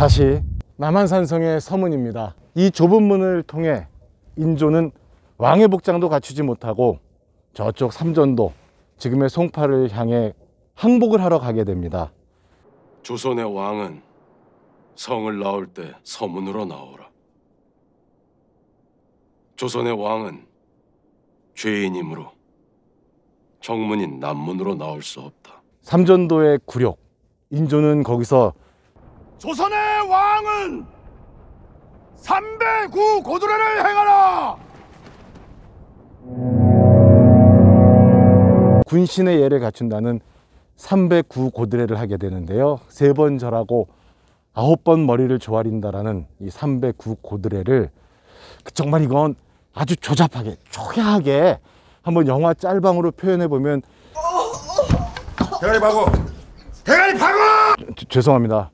다시 남한산성의 서문입니다 이 좁은 문을 통해 인조는 왕의 복장도 갖추지 못하고 저쪽 삼전도 지금의 송파를 향해 항복을 하러 가게 됩니다 조선의 왕은 성을 나올 때 서문으로 나오라 조선의 왕은 죄인이므로 정문인 남문으로 나올 수 없다 삼전도의 굴욕 인조는 거기서 조선의 왕은 삼0구 고두례를 행하라! 군신의 예를 갖춘다는 삼0구 고두례를 하게 되는데요. 세 번 절하고 아홉 번 머리를 조아린다라는 이삼0구 고두례를 그 정말 이건 아주 조잡하게, 초야하게 한번 영화 짤방으로 표현해 보면 대가리 박어! 대가리 박어! 죄송합니다.